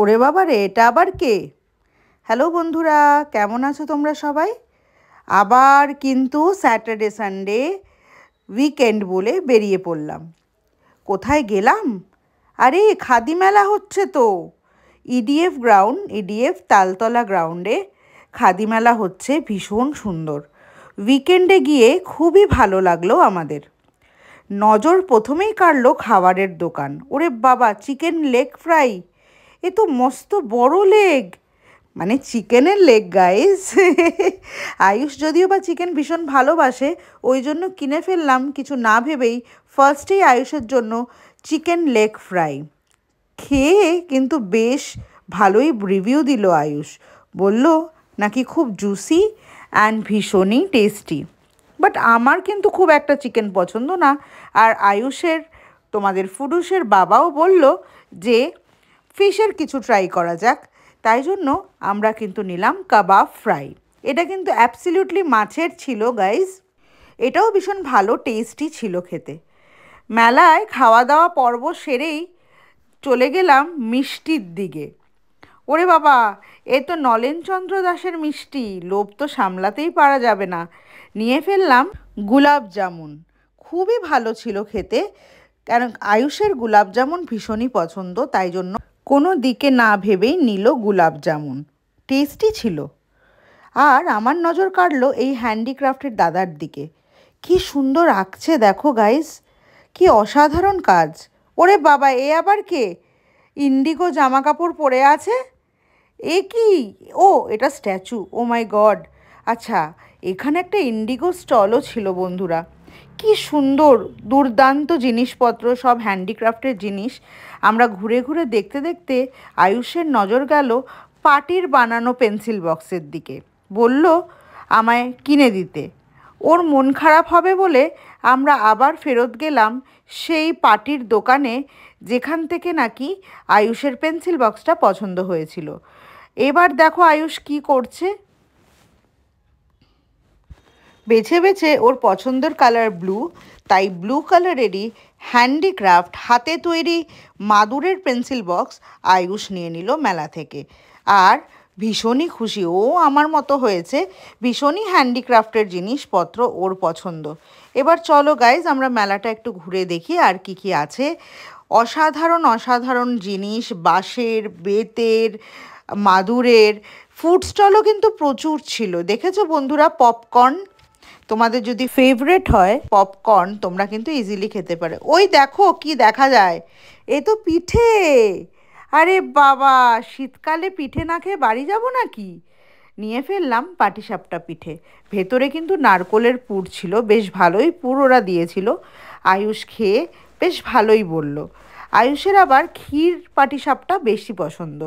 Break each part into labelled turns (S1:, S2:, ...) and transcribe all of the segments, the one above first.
S1: ওরে বাবা রে এটা আবার কে হ্যালো বন্ধুরা কেমন আছো তোমরা সবাই আবার কিন্তু স্যাটারডে সানডে উইকেন্ড বলে বেরিয়ে পড়লাম কোথায় গেলাম আরে খাদি মেলা হচ্ছে তো ইডিএফ গ্রাউন্ড ইডিএফ তালতলা গ্রাউন্ডে খাদি মেলা হচ্ছে ভীষণ সুন্দর উইকেন্ডে গিয়ে খুবই ভালো লাগলো আমাদের নজর প্রথমেই কাটলো খাবারের দোকান ওরে বাবা চিকেন লেগ ফ্রাই এ তো মস্ত বড় লেগ মানে চিকেনের লেগ গাইস আয়ুষ যদিও বা চিকেন ভীষণ ভালোবাসে ওই জন্য কিনে ফেললাম কিছু না ভেবেই ফার্স্টেই আয়ুষের জন্য চিকেন লেগ ফ্রাই খেয়ে কিন্তু বেশ ভালোই রিভিউ দিল আয়ুষ বলল নাকি খুব জুসি অ্যান্ড ভীষণই টেস্টি বাট আমার কিন্তু খুব একটা চিকেন পছন্দ না আর আয়ুষের তোমাদের ফুডুসের বাবাও বলল যে ফিশের কিছু ট্রাই করা যাক তাই জন্য আমরা কিন্তু নিলাম কাবাব ফ্রাই এটা কিন্তু অ্যাবসলিউটলি মাছের ছিল গাইজ এটাও ভীষণ ভালো টেস্টি ছিল খেতে মেলায় খাওয়া দাওয়া পর্ব সেরেই চলে গেলাম মিষ্টির দিকে ওরে বাবা এ তো নলেনচন্দ্র দাসের মিষ্টি লোভ তো সামলাতেই পারা যাবে না নিয়ে ফেললাম গুলাব জামুন খুবই ভালো ছিল খেতে কারণ আয়ুষের গুলাব জামুন ভীষণই পছন্দ তাই জন্য কোনো দিকে না ভেবেই নিল গুলাব জামুন টেস্টি ছিল আর আমার নজর কাটলো এই হ্যান্ডিক্রাফটের দাদার দিকে কি সুন্দর আঁকছে দেখো গাইস কি অসাধারণ কাজ ওরে বাবা এ আবার কে ইন্ডিগো জামা কাপড় পরে আছে এ কি ও এটা স্ট্যাচু ও মাই গড আচ্ছা এখানে একটা ইন্ডিগো স্টলও ছিল বন্ধুরা কি সুন্দর দুর্দান্ত জিনিসপত্র সব হ্যান্ডিক্রাফ্টের জিনিস আমরা ঘুরে ঘুরে দেখতে দেখতে আয়ুষের নজর গেল পাটির বানানো পেন্সিল বক্সের দিকে বলল আমায় কিনে দিতে ওর মন খারাপ হবে বলে আমরা আবার ফেরত গেলাম সেই পাটির দোকানে যেখান থেকে নাকি আয়ুষের পেন্সিল বক্সটা পছন্দ হয়েছিল এবার দেখো আয়ুষ কি করছে বেছে বেছে ওর পছন্দের কালার ব্লু তাই ব্লু কালারেরই হ্যান্ডিক্রাফট হাতে তৈরি মাদুরের পেন্সিল বক্স আয়ুষ নিয়ে নিল মেলা থেকে আর ভীষণই খুশি ও আমার মতো হয়েছে ভীষণই হ্যান্ডিক্রাফটের জিনিসপত্র ওর পছন্দ এবার চলো গাইজ আমরা মেলাটা একটু ঘুরে দেখি আর কি কি আছে অসাধারণ অসাধারণ জিনিস বাঁশের বেতের মাদুরের ফুড স্টলও কিন্তু প্রচুর ছিল দেখেছো বন্ধুরা পপকর্ন তোমাদের যদি ফেভারেট হয় পপকর্ন তোমরা কিন্তু ইজিলি খেতে পারে ওই দেখো কি দেখা যায় এ তো পিঠে আরে বাবা শীতকালে পিঠে না খেয়ে বাড়ি যাব নাকি নিয়ে ফেললাম পাটিসাপটা পিঠে ভেতরে কিন্তু নারকোলের পুর ছিল বেশ ভালোই পুর ওরা দিয়েছিল আয়ুষ খেয়ে বেশ ভালোই বলল আয়ুষের আবার ক্ষীর পাটিসাপটা বেশি পছন্দ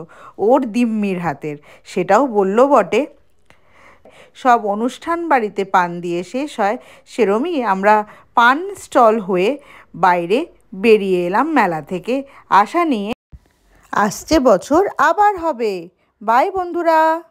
S1: ওর দিম্মির হাতের সেটাও বলল বটে সব অনুষ্ঠান বাড়িতে পান দিয়ে শেষ হয় সেরমই আমরা পান স্টল হয়ে বাইরে বেরিয়ে এলাম মেলা থেকে আশা নিয়ে আসছে বছর আবার হবে বাই বন্ধুরা